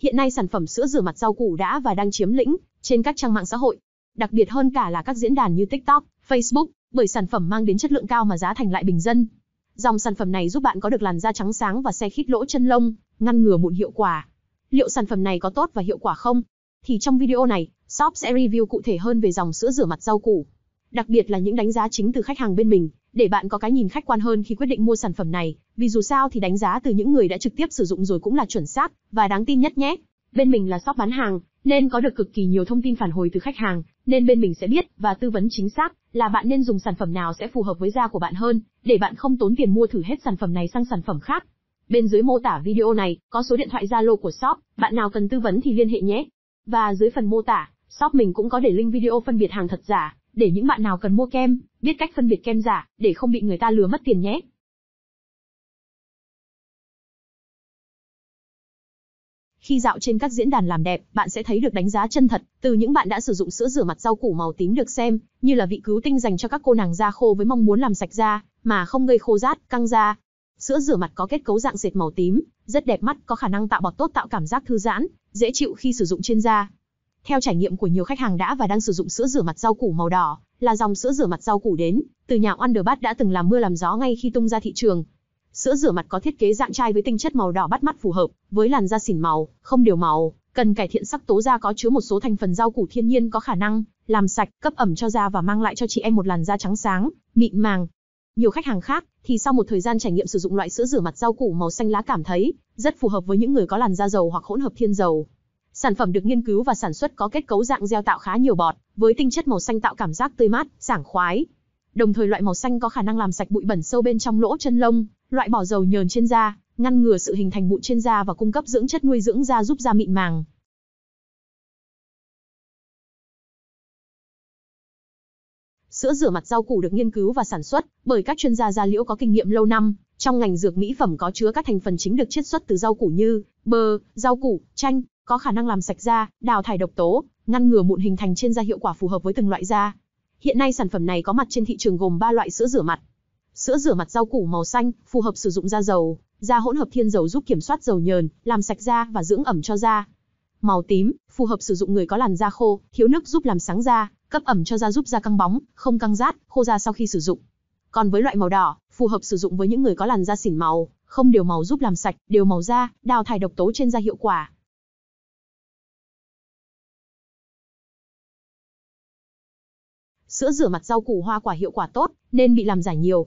Hiện nay sản phẩm sữa rửa mặt rau củ đã và đang chiếm lĩnh trên các trang mạng xã hội, đặc biệt hơn cả là các diễn đàn như TikTok, Facebook, bởi sản phẩm mang đến chất lượng cao mà giá thành lại bình dân. Dòng sản phẩm này giúp bạn có được làn da trắng sáng và xe khít lỗ chân lông, ngăn ngừa mụn hiệu quả. Liệu sản phẩm này có tốt và hiệu quả không? Thì trong video này, shop sẽ review cụ thể hơn về dòng sữa rửa mặt rau củ, đặc biệt là những đánh giá chính từ khách hàng bên mình, để bạn có cái nhìn khách quan hơn khi quyết định mua sản phẩm này vì dù sao thì đánh giá từ những người đã trực tiếp sử dụng rồi cũng là chuẩn xác và đáng tin nhất nhé. Bên mình là shop bán hàng, nên có được cực kỳ nhiều thông tin phản hồi từ khách hàng, nên bên mình sẽ biết và tư vấn chính xác là bạn nên dùng sản phẩm nào sẽ phù hợp với da của bạn hơn, để bạn không tốn tiền mua thử hết sản phẩm này sang sản phẩm khác. Bên dưới mô tả video này có số điện thoại Zalo của shop, bạn nào cần tư vấn thì liên hệ nhé. Và dưới phần mô tả, shop mình cũng có để link video phân biệt hàng thật giả, để những bạn nào cần mua kem, biết cách phân biệt kem giả, để không bị người ta lừa mất tiền nhé. Khi dạo trên các diễn đàn làm đẹp, bạn sẽ thấy được đánh giá chân thật từ những bạn đã sử dụng sữa rửa mặt rau củ màu tím được xem như là vị cứu tinh dành cho các cô nàng da khô với mong muốn làm sạch da mà không gây khô rát, căng da. Sữa rửa mặt có kết cấu dạng dệt màu tím, rất đẹp mắt, có khả năng tạo bọt tốt tạo cảm giác thư giãn, dễ chịu khi sử dụng trên da. Theo trải nghiệm của nhiều khách hàng đã và đang sử dụng sữa rửa mặt rau củ màu đỏ, là dòng sữa rửa mặt rau củ đến, từ nhà Underbat đã từng làm mưa làm gió ngay khi tung ra thị trường. Sữa rửa mặt có thiết kế dạng chai với tinh chất màu đỏ bắt mắt phù hợp với làn da xỉn màu, không đều màu, cần cải thiện sắc tố da có chứa một số thành phần rau củ thiên nhiên có khả năng làm sạch, cấp ẩm cho da và mang lại cho chị em một làn da trắng sáng, mịn màng. Nhiều khách hàng khác thì sau một thời gian trải nghiệm sử dụng loại sữa rửa mặt rau củ màu xanh lá cảm thấy rất phù hợp với những người có làn da dầu hoặc hỗn hợp thiên dầu. Sản phẩm được nghiên cứu và sản xuất có kết cấu dạng gel tạo khá nhiều bọt, với tinh chất màu xanh tạo cảm giác tươi mát, sảng khoái. Đồng thời loại màu xanh có khả năng làm sạch bụi bẩn sâu bên trong lỗ chân lông, loại bỏ dầu nhờn trên da, ngăn ngừa sự hình thành mụn trên da và cung cấp dưỡng chất nuôi dưỡng da giúp da mịn màng. Sữa rửa mặt rau củ được nghiên cứu và sản xuất bởi các chuyên gia da liễu có kinh nghiệm lâu năm, trong ngành dược mỹ phẩm có chứa các thành phần chính được chiết xuất từ rau củ như bơ, rau củ, chanh, có khả năng làm sạch da, đào thải độc tố, ngăn ngừa mụn hình thành trên da hiệu quả phù hợp với từng loại da. Hiện nay sản phẩm này có mặt trên thị trường gồm 3 loại sữa rửa mặt, Sữa rửa mặt rau củ màu xanh, phù hợp sử dụng da dầu, da hỗn hợp thiên dầu giúp kiểm soát dầu nhờn, làm sạch da và dưỡng ẩm cho da. Màu tím, phù hợp sử dụng người có làn da khô, thiếu nước giúp làm sáng da, cấp ẩm cho da giúp da căng bóng, không căng rát, khô da sau khi sử dụng. Còn với loại màu đỏ, phù hợp sử dụng với những người có làn da xỉn màu, không đều màu giúp làm sạch, đều màu da, đào thải độc tố trên da hiệu quả. Sữa rửa mặt rau củ hoa quả hiệu quả tốt, nên bị làm giả nhiều,